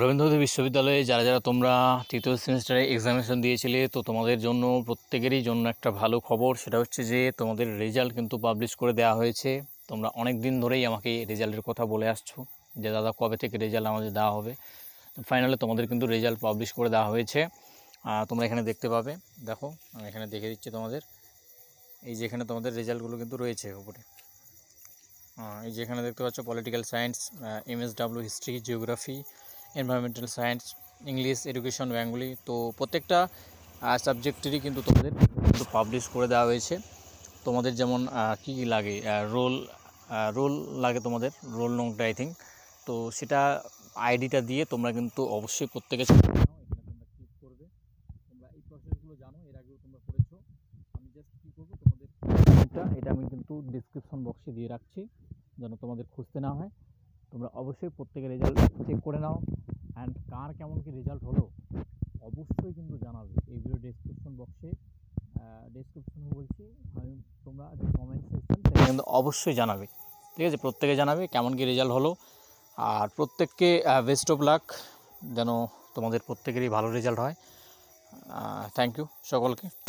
রবীন্দ্রনাথ বিশ্ববিদ্যালয়ে যারা যারা তোমরা তৃতীয় সেমিস্টারে এক্সামিনেশন দিয়েছিলে তো তোমাদের জন্য প্রত্যেকেরই জন্য একটা ভালো খবর সেটা হচ্ছে যে তোমাদের রেজাল্ট কিন্তু পাবলিশ করে দেওয়া হয়েছে তোমরা অনেক দিন ধরেই আমাকে রেজাল্টের কথা বলে আসছো যে দাদা কবে থেকে রেজাল্ট আমাদের দেওয়া হবে ফাইনালে তোমাদের কিন্তু রেজাল্ট পাবলিশ করে দেওয়া হয়েছে তোমরা এখানে দেখতে পাবে দেখো আমি এখানে দেখে দিচ্ছি তোমাদের এই যে এখানে তোমাদের রেজাল্টগুলো কিন্তু রয়েছে উপরে এই যে এখানে দেখতে পাচ্ছ পলিটিক্যাল সায়েন্স ডাব্লিউ history geography environmental science English education Bengali তো প্রত্যেকটা সাবজেক্টেরই কিন্তু তোমাদের কিন্তু পাবলিশ করে দেওয়া হয়েছে তোমাদের যেমন কী কী লাগে রোল রোল লাগে তোমাদের রোল নোংটা আই থিঙ্ক তো সেটা আইডিটা দিয়ে তোমরা কিন্তু অবশ্যই প্রত্যেকে করবে তোমরা এই প্রসেসগুলো জানো এর আগেও তোমরা করেছো জাস্ট করবো তোমাদের এটা আমি কিন্তু ডিসক্রিপশন বক্সে দিয়ে রাখছি যেন তোমাদের খুঁজতে না হয় তোমরা অবশ্যই প্রত্যেকের রেজাল্ট চেক করে নাও অ্যান্ড কার কেমন কি রেজাল্ট হলো অবশ্যই কিন্তু জানাবে এই ভিডিও ডেসক্রিপশন বক্সে ডেসক্রিপশন বলছি আমি তোমরা যে কমেন্ট সেকশন কিন্তু অবশ্যই জানাবে ঠিক আছে প্রত্যেকে জানাবে কেমন কি রেজাল্ট হলো আর প্রত্যেককে বেস্ট অফ লাক যেন তোমাদের প্রত্যেকেরই ভালো রেজাল্ট হয় থ্যাংক ইউ সকলকে